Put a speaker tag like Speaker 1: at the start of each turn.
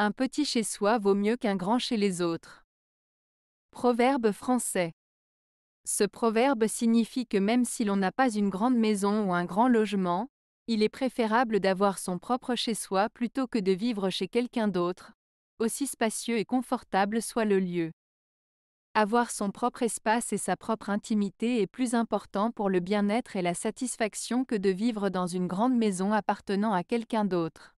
Speaker 1: Un petit chez soi vaut mieux qu'un grand chez les autres. Proverbe français. Ce proverbe signifie que même si l'on n'a pas une grande maison ou un grand logement, il est préférable d'avoir son propre chez soi plutôt que de vivre chez quelqu'un d'autre, aussi spacieux et confortable soit le lieu. Avoir son propre espace et sa propre intimité est plus important pour le bien-être et la satisfaction que de vivre dans une grande maison appartenant à quelqu'un d'autre.